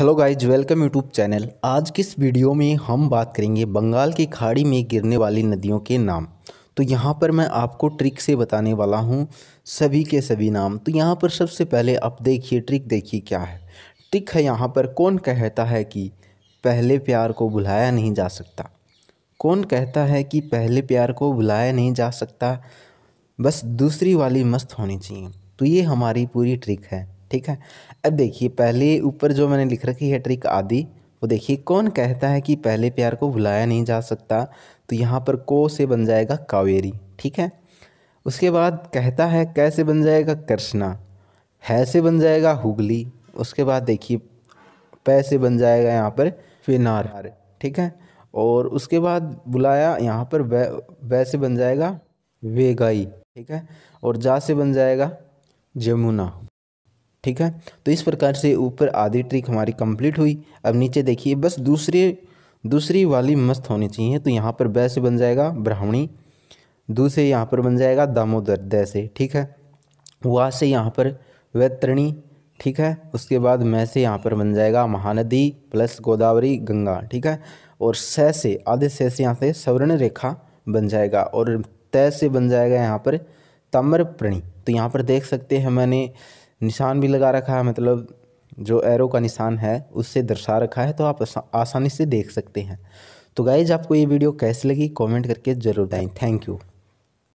hello guys welcome YouTube channel आज किस video में हम बात करेंगे बंगाल की खाड़ी में गिरने वाली नदियों के नाम तो यहाँ पर मैं आपको ट्रिक से बताने वाला हूँ सभी के सभी नाम तो यहाँ पर सबसे पहले आप देखिए ट्रिक देखिए क्या है ट्रिक है यहाँ पर कौन कहता है कि पहले प्यार को बुलाया नहीं जा सकता कौन कहता है कि पहले प्यार को बुलाया नहीं जा सकता बस दूसरी वाली मस्त होनी चाहिए तो ये हमारी पूरी ट्रिक है ठीक है अब देखिए पहले ऊपर जो मैंने लिख रखी है ट्रिक आदि वो देखिए कौन कहता है कि पहले प्यार को भुलाया नहीं जा सकता तो यहाँ पर को से बन जाएगा कावेरी ठीक है उसके बाद कहता है कैसे बन जाएगा कृष्णा है से बन जाएगा हुगली उसके बाद देखिए पैसे बन जाएगा यहाँ पर फिनार ठीक है और उसके बाद बुलाया यहाँ पर वै वैसे बन जाएगा वेगाई ठीक है और जा से बन जाएगा जमुना ठीक है तो इस प्रकार से ऊपर आधी ट्रिक हमारी कंप्लीट हुई अब नीचे देखिए बस दूसरे दूसरी वाली मस्त होनी चाहिए तो यहाँ पर वैसे बन जाएगा ब्राह्मणी दूसरे यहाँ पर बन जाएगा दामोदर दैसे ठीक है वहाँ से यहाँ पर वैतरणी ठीक है उसके बाद मैं से यहाँ पर बन जाएगा महानदी प्लस गोदावरी गंगा ठीक है और स से आधे स से यहाँ से सवर्ण रेखा बन जाएगा और तय से बन जाएगा यहाँ पर ताम्रप्रणी तो यहाँ पर देख सकते हैं मैंने निशान भी लगा रखा है मतलब जो एरो का निशान है उससे दर्शा रखा है तो आप आसानी से देख सकते हैं तो गाइज आपको ये वीडियो कैसी लगी कमेंट करके ज़रूर बताएं थैंक यू